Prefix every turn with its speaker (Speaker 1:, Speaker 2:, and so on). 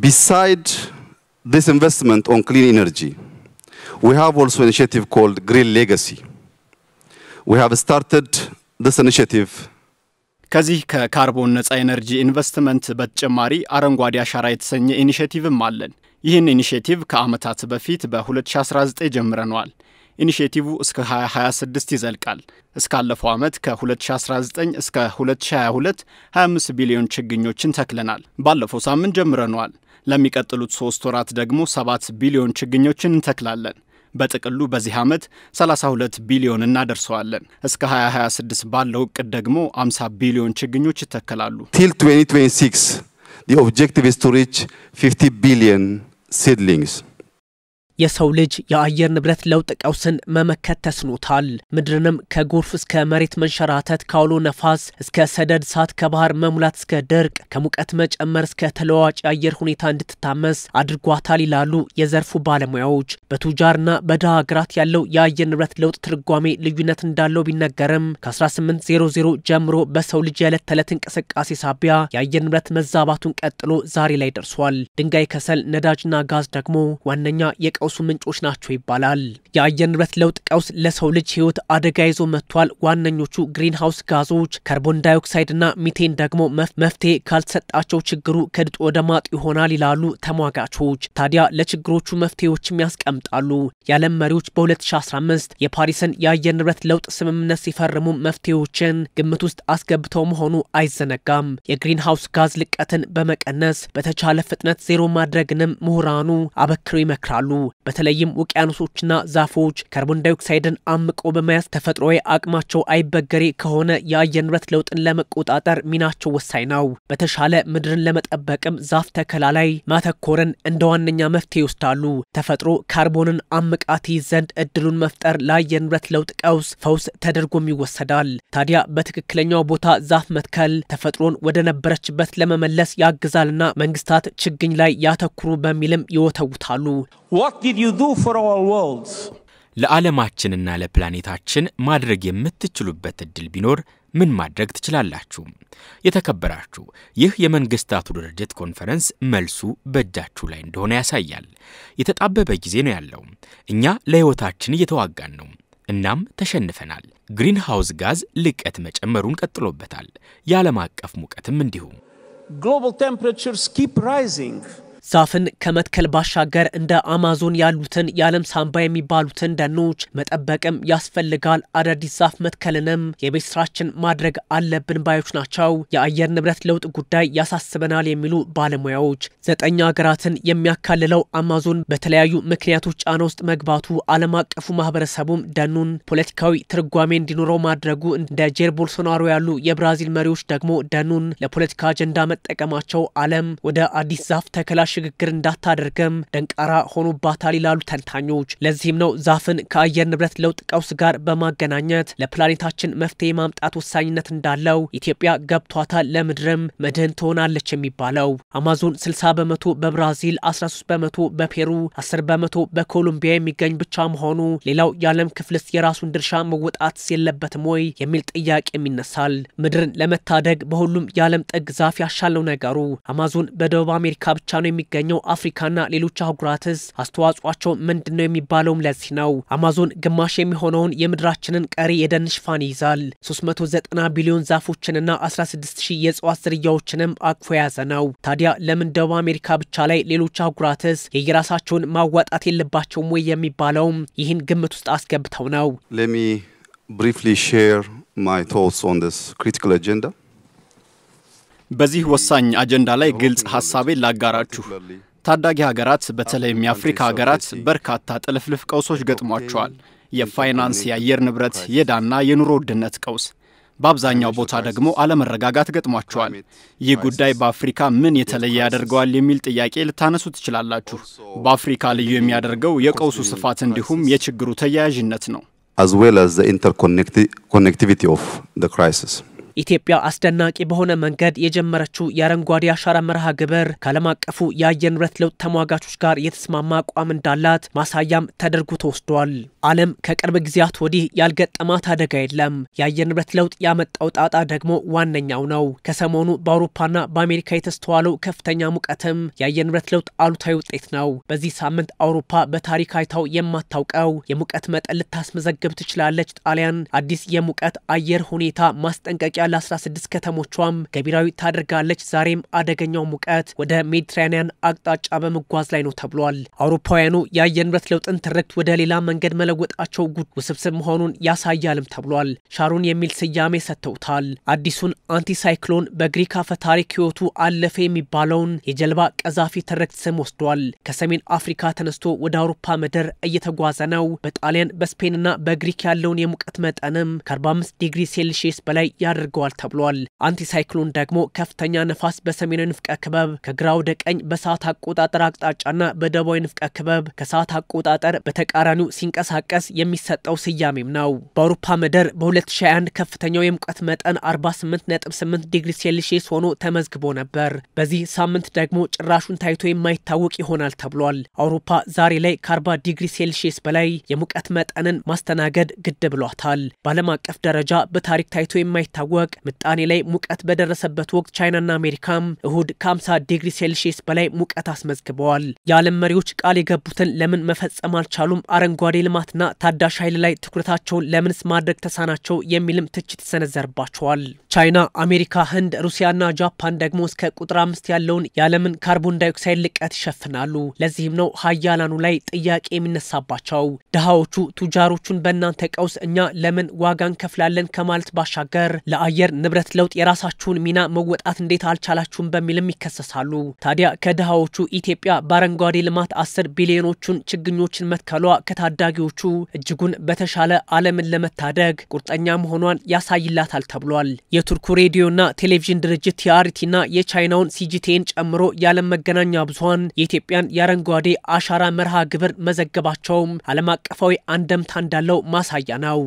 Speaker 1: Beside this investment on clean energy, we have also an initiative called Green Legacy. We have started this initiative ከዚህ ከካርቦን ነጻ ኤነርጂ ኢንቨስትመንት በተጨማሪ አረንጓዴ አሻራ የተሰኘ ኢኒሽቲቭም አለን። ይህን ኢኒሽቲቭ ከዓመታት በፊት በ2019 ጀምረነዋል። ኢኒሽቲቭ እስከ 2026 ይዘልቃል። እስካለፈው ዓመት ከ2019 እስከ 2022 25 ቢሊዮን ችግኞችን ተክለናል። ባለፈው ሳምንት ጀምረነዋል። ለሚቀጥሉት ሶስት ወራት ደግሞ 7 ቢሊዮን ችግኞችን እንተክላለን። በጥቅሉ በዚህ ዓመት 32 ቢሊዮን እናደርሰዋለን። እስከ 2026 ባለው እቅድ ደግሞ 50 ቢሊዮን ችግኞች ይተከላሉ። ቲል 2026 ኦብጀክቲቭ objective is 50 ቢሊዮን ሲድሊንግስ
Speaker 2: የሰው ልጅ የአየር ንብረት ለውጥ ቀውስን መመከት ተስኖታል። ምድርንም ከጎርፍ እስከ መሬት መንሸራተት፣ ከአውሎ ነፋስ እስከ ሰደድ እሳት፣ ከባህር መሙላት እስከ ድርቅ፣ ከሙቀት መጨመር እስከ ተለዋዋጭ የአየር ሁኔታ እንድትታመስ አድርጓታል ይላሉ የዘርፉ ባለሙያዎች። በቱጃርና በድሃ ሀገራት ያለው የአየር ንብረት ለውጥ ትርጓሜ ልዩነት እንዳለው ቢነገርም ከ1800 ጀምሮ በሰው ልጅ የዕለት ተዕለት እንቅስቃሴ ሳቢያ የአየር ንብረት መዛባቱን ቀጥሎ ዛሬ ላይ ደርሷል። ድንጋይ ከሰል፣ ነዳጅና ጋዝ ደግሞ ዋነኛ የቀ የቀውሱ ምንጮች ናቸው ይባላል። የአየር ንብረት ለውጥ ቀውስ ለሰው ልጅ ሕይወት አደጋ ይዞ መጥቷል። ዋነኞቹ ግሪንሃውስ ጋዞች፣ ካርቦን ዳይኦክሳይድና ሚቴን ደግሞ መፍትሄ ካልተሰጣቸው ችግሩ ከድጡ ወደ ማጥ ይሆናል ይላሉ ተሟጋቾች። ታዲያ ለችግሮቹ መፍትሄዎችም ያስቀምጣሉ። የዓለም መሪዎች በ2015 የፓሪስን የአየር ንብረት ለውጥ ስምምነት ሲፈርሙ መፍትሄዎችን ግምት ውስጥ አስገብተው መሆኑ አይዘነጋም። የግሪንሃውስ ጋዝ ልቀትን በመቀነስ በተቻለ ፍጥነት ዜሮ ማድረግንም ምሁራኑ አበክረው ይመክራሉ። በተለይም ውቅያኖሶችና ዛፎች ካርቦን ዳይኦክሳይድን አምቆ በመያዝ ተፈጥሯዊ አቅማቸው አይበገሬ ከሆነ የአየር ንብረት ለውጥን ለመቆጣጠር ሚናቸው ወሳኝ ነው። በተሻለ ምድርን ለመጠበቅም ዛፍ ተከላ ላይ ማተኮርን እንደ ዋነኛ መፍትሄ ይወስዳሉ። ተፈጥሮ ካርቦንን አምቃት ትይዝ ዘንድ እድሉን መፍጠር ለአየር ንብረት ለውጥ ቀውስ ፈውስ ተደርጎም ይወሰዳል። ታዲያ በትክክለኛው ቦታ ዛፍ መትከል ተፈጥሮን ወደ ነበረችበት ለመመለስ ያግዛልና መንግስታት ችግኝ ላይ ያተኩሩ በሚልም ይወተውታሉ። you do for our world?
Speaker 1: ለዓለማችንና ለፕላኔታችን ማድረግ የምትችሉበት እድል ቢኖር ምን ማድረግ ትችላላችሁ? የተከበራችሁ፣ ይህ የመንግስታቱ ድርጅት ኮንፈረንስ መልሱ በእጃችሁ ላይ እንደሆነ ያሳያል። የተጣበበ ጊዜ ነው ያለው። እኛ ለሕይወታችን እየተዋጋን ነው። እናም ተሸንፈናል። ግሪንሃውስ ጋዝ ልቀት መጨመሩን ቀጥሎበታል።
Speaker 2: የዓለም አቀፍ ሙቀትም እንዲሁም
Speaker 1: ግሎባል ቴምፕሬቸርስ ኪፕ ራይዚንግ
Speaker 2: ዛፍን ከመትከል ባሻገር እንደ አማዞን ያሉትን የዓለም ሳንባ የሚባሉትን ደኖች መጠበቅም ያስፈልጋል። አዳዲስ ዛፍ መትከልንም የቤት ስራችን ማድረግ አለብን ባዮች ናቸው። የአየር ንብረት ለውጥ ጉዳይ ያሳስበናል የሚሉ ባለሙያዎች ዘጠኝ ሀገራትን የሚያካልለው አማዞን በተለያዩ ምክንያቶች ጫና ውስጥ መግባቱ ዓለም አቀፉ ማህበረሰቡም ደኑን ፖለቲካዊ ትርጓሜ እንዲኖረው ማድረጉ እንደ ጄር ቦልሶናሮ ያሉ የብራዚል መሪዎች ደግሞ ደኑን ለፖለቲካ አጀንዳ መጠቀማቸው ዓለም ወደ አዲስ ዛፍ ተከላሽ ሽግግር እንዳታደርግም ደንቃራ ሆኖባታል ይላሉ ተንታኞች። ለዚህም ነው ዛፍን ከአየር ንብረት ለውጥ ቀውስ ጋር በማገናኘት ለፕላኔታችን መፍትሄ ማምጣት ወሳኝነት እንዳለው ኢትዮጵያ ገብቷታል፣ ለምድርም መድህን ትሆናለች የሚባለው። አማዞን 60 በመቶ በብራዚል፣ 13 በመቶ በፔሩ፣ 10 በመቶ በኮሎምቢያ የሚገኝ ብቻ መሆኑ ሌላው የዓለም ክፍልስ የራሱን ድርሻ መወጣት የለበትም ወይ የሚል ጥያቄም ይነሳል። ምድርን ለመታደግ በሁሉም የዓለም ጥግ ዛፍ ያሻለው ነገሩ አማዞን በደቡብ አሜሪካ ብቻ ነው የሚገኘው አፍሪካና ሌሎች አህጉራትስ አስተዋጽቸው ምንድን ነው የሚባለውም ለዚህ ነው። አማዞን ግማሽ የሚሆነውን የምድራችንን ቀሪ የደን ሽፋን ይይዛል። 390 ቢሊዮን ዛፎችንና 16 የእጽዋት ዝርያዎችንም አቅፎ የያዘ ነው። ታዲያ ለምን ደቡብ አሜሪካ ብቻ ላይ ሌሎች አህጉራትስ የየራሳቸውን ማዋጣት የለባቸውም ወይ የሚባለውም ይህን ግምት ውስጥ አስገብተው ነው።
Speaker 1: ሌሚ ብሪፍሊ ሼር ማይ ቶትስ ኦን on ክሪቲካል አጀንዳ በዚህ ወሳኝ አጀንዳ ላይ ግልጽ ሀሳቤን ላጋራችሁ። ታዳጊ ሀገራት በተለይም የአፍሪካ ሀገራት በርካታ ጥልፍልፍ ቀውሶች ገጥሟቸዋል። የፋይናንስ፣ የአየር ንብረት፣ የዕዳና የኑሮ ውድነት ቀውስ በአብዛኛው ቦታ ደግሞ አለመረጋጋት ገጥሟቸዋል። ይህ ጉዳይ በአፍሪካ ምን የተለየ ያደርገዋል የሚል ጥያቄ ልታነሱ ትችላላችሁ። በአፍሪካ ልዩ የሚያደርገው የቀውሱ ስፋት እንዲሁም የችግሩ
Speaker 2: ተያያዥነት ነው። as ኢትዮጵያ አስደናቂ በሆነ መንገድ የጀመረችው የአረንጓዴ አሻራ መርሃ ግብር ከዓለም አቀፉ የአየር ንብረት ለውጥ ተሟጋቾች ጋር የተስማማ አቋም እንዳላት ማሳያም ተደርጎ ተወስዷል። ዓለም ከቅርብ ጊዜያት ወዲህ ያልገጠማት አደጋ የለም። የአየር ንብረት ለውጥ ያመጣው ጣጣ ደግሞ ዋነኛው ነው። ከሰሞኑ በአውሮፓና በአሜሪካ የተስተዋለው ከፍተኛ ሙቀትም የአየር ንብረት ለውጥ አሉታዊ ውጤት ነው። በዚህ ሳምንት አውሮፓ በታሪክ አይታው የማታውቀው የሙቀት መጠን ልታስመዘግብ ትችላለች። ጣሊያን አዲስ የሙቀት አየር ሁኔታ ማስጠንቀቂያ ለ16 ከተሞቿም ገቢራዊ ታደርጋለች። ዛሬም አደገኛው ሙቀት ወደ ሜዲትራኒያን አቅጣጫ በመጓዝ ላይ ነው ተብሏል። አውሮፓውያኑ የአየር ንብረት ለውጥን ትርክት ወደ ሌላ መንገድ መለወጣቸው ጉድ ውስብስብ መሆኑን ያሳያልም ተብሏል። ሻሩን የሚል ስያሜ ሰጥተውታል። አዲሱን አንቲሳይክሎን በግሪክ አፈ ታሪክ ህይወቱ አለፈ የሚባለውን የጀልባ ቀዛፊ ትርክት ስም ወስዷል። ከሰሜን አፍሪካ ተነስቶ ወደ አውሮፓ ምድር እየተጓዘ ነው። በጣሊያን በስፔንና በግሪክ ያለውን የሙቀት መጠንም ከ45 ዲግሪ ሴልሺየስ በላይ ያደርገዋል ያደርገዋል ተብሏል። አንቲሳይክሎን ደግሞ ከፍተኛ ነፋስ በሰሜን ንፍቀ ክበብ ከግራ ወደ ቀኝ በሰዓት አቆጣጠር አቅጣጫና በደቡባዊ ንፍቀ ክበብ ከሰዓት አቆጣጠር በተቃራኒው ሲንቀሳቀስ የሚሰጠው ስያሜም ነው። በአውሮፓ መደር በ2021 ከፍተኛው የሙቀት መጠን 48.8 ዲግሪ ሴልሺየስ ሆኖ ተመዝግቦ ነበር። በዚህ ሳምንት ደግሞ ጭራሹን ታይቶ የማይታወቅ ይሆናል ተብሏል። አውሮፓ ዛሬ ላይ ከ40 ዲግሪ ሴልሺየስ በላይ የሙቀት መጠንን ማስተናገድ ግድ ብሏታል። በዓለም አቀፍ ደረጃ በታሪክ ታይቶ የማይታወቅ ምስራቅ ምጣኔ ላይ ሙቀት በደረሰበት ወቅት ቻይናና አሜሪካም እሁድ ከ50 ዲግሪ ሴልሺየስ በላይ ሙቀት አስመዝግበዋል። የዓለም መሪዎች ቃል የገቡትን ለምን መፈጸም አልቻሉም? አረንጓዴ ልማትና ታዳሽ ኃይል ላይ ትኩረታቸውን ለምንስ ማድረግ ተሳናቸው? የሚልም ትችት ይሰነዘርባቸዋል። ቻይና፣ አሜሪካ፣ ህንድ፣ ሩሲያና ጃፓን ደግሞ እስከ ቁጥር አምስት ያለውን የዓለምን ካርቦን ዳይኦክሳይድ ልቀት ይሸፍናሉ። ለዚህም ነው ሀያላኑ ላይ ጥያቄ የሚነሳባቸው። ድሃዎቹ ቱጃሮቹን በእናንተ ቀውስ እኛ ለምን ዋጋ እንከፍላለን ከማለት ባሻገር ለአ አየር ንብረት ለውጥ የራሳችሁን ሚና መወጣት እንዴት አልቻላችሁም በሚልም ይከሰሳሉ። ታዲያ ከድሃዎቹ ኢትዮጵያ በአረንጓዴ ልማት አስር ቢሊዮኖቹን ችግኞችን መትከሏ ከታዳጊዎቹ እጅጉን በተሻለ ዓለምን ለመታደግ ቁርጠኛ መሆኗን ያሳይላታል ተብሏል። የቱርኩ ሬዲዮና ቴሌቪዥን ድርጅት ቲአሪቲና የቻይናውን ሲጂቴን ጨምሮ የዓለም መገናኛ ብዙሀን የኢትዮጵያን የአረንጓዴ አሻራ መርሃ ግብር መዘገባቸውም ዓለም አቀፋዊ አንደምታ እንዳለው ማሳያ ነው።